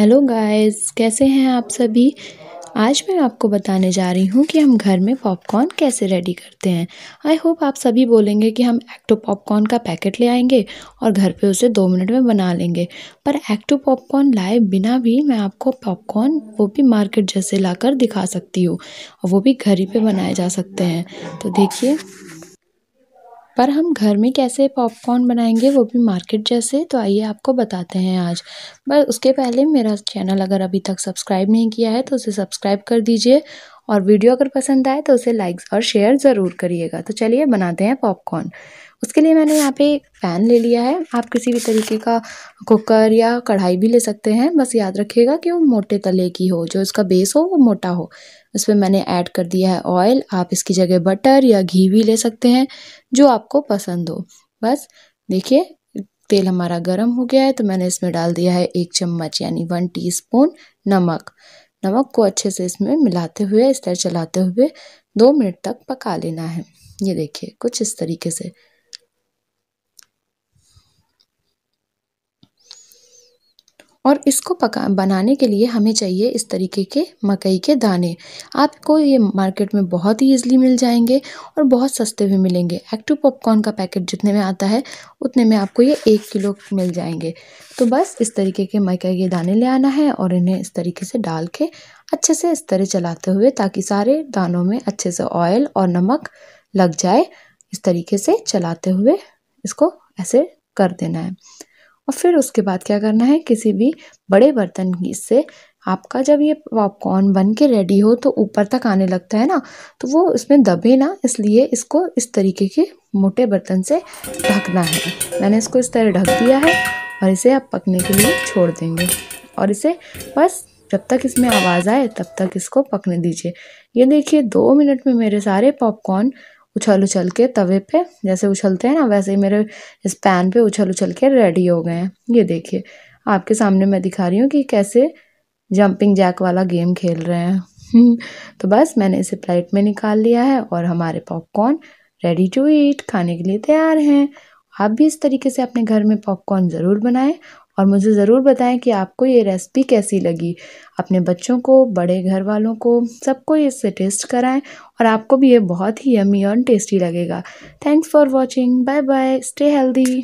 hello guys कैसे हैं आप सभी आज मैं आपको बताने जा रही हूँ कि हम घर में पॉपकॉर्न कैसे रेडी करते हैं आई होप आप सभी बोलेंगे कि हम एक्टो पॉपकॉर्न का पैकेट ले आएंगे और घर पे उसे दो मिनट में बना लेंगे पर एक्टो पॉपकॉर्न लाए बिना भी मैं आपको पॉपकॉर्न वो भी मार्केट जैसे लाकर दिखा सकती हूँ वो भी घर ही पे बनाए जा सकते हैं तो देखिए पर हम घर में कैसे पॉपकॉर्न बनाएंगे वो भी मार्केट जैसे तो आइए आपको बताते हैं आज बस उसके पहले मेरा चैनल अगर अभी तक सब्सक्राइब नहीं किया है तो उसे सब्सक्राइब कर दीजिए और वीडियो अगर पसंद आए तो उसे लाइक्स और शेयर ज़रूर करिएगा तो चलिए बनाते हैं पॉपकॉर्न उसके लिए मैंने यहाँ पे एक पैन ले लिया है आप किसी भी तरीके का कुकर या कढ़ाई भी ले सकते हैं बस याद रखिएगा कि वो मोटे तले की हो जो इसका बेस हो वो मोटा हो उस पर मैंने ऐड कर दिया है ऑयल आप इसकी जगह बटर या घी भी ले सकते हैं जो आपको पसंद हो बस देखिए तेल हमारा गर्म हो गया है तो मैंने इसमें डाल दिया है एक चम्मच यानी वन टी नमक नमक को अच्छे से इसमें मिलाते हुए इस तरह चलाते हुए दो मिनट तक पका लेना है ये देखिए कुछ इस तरीके से और इसको पका बनाने के लिए हमें चाहिए इस तरीके के मकई के दाने आपको ये मार्केट में बहुत ही ईजिली मिल जाएंगे और बहुत सस्ते भी मिलेंगे एक्टिव पॉपकॉर्न का पैकेट जितने में आता है उतने में आपको ये एक किलो मिल जाएंगे तो बस इस तरीके के मकई के दाने ले आना है और इन्हें इस तरीके से डाल के अच्छे से इस तरह चलाते हुए ताकि सारे दानों में अच्छे से ऑयल और नमक लग जाए इस तरीके से चलाते हुए इसको ऐसे कर देना है और फिर उसके बाद क्या करना है किसी भी बड़े बर्तन से आपका जब ये पॉपकॉर्न बन के रेडी हो तो ऊपर तक आने लगता है ना तो वो इसमें दबे ना इसलिए इसको इस तरीके के मोटे बर्तन से ढकना है मैंने इसको इस तरह ढक दिया है और इसे आप पकने के लिए छोड़ देंगे और इसे बस जब तक इसमें आवाज़ आए तब तक इसको पकने दीजिए ये देखिए दो मिनट में मेरे सारे पॉपकॉर्न उछल उछल के तवे पे जैसे उछलते हैं ना वैसे ही मेरे इस पैन पे उछल उछल के रेडी हो गए हैं ये देखिए आपके सामने मैं दिखा रही हूँ कि कैसे जंपिंग जैक वाला गेम खेल रहे हैं हम्म, तो बस मैंने इसे प्लेट में निकाल लिया है और हमारे पॉपकॉर्न रेडी टू ईट खाने के लिए तैयार हैं आप भी इस तरीके से अपने घर में पॉपकॉर्न ज़रूर बनाएं और मुझे ज़रूर बताएं कि आपको ये रेसिपी कैसी लगी अपने बच्चों को बड़े घर वालों को सबको इससे टेस्ट कराएं और आपको भी ये बहुत ही यमी और टेस्टी लगेगा thanks for watching bye bye stay healthy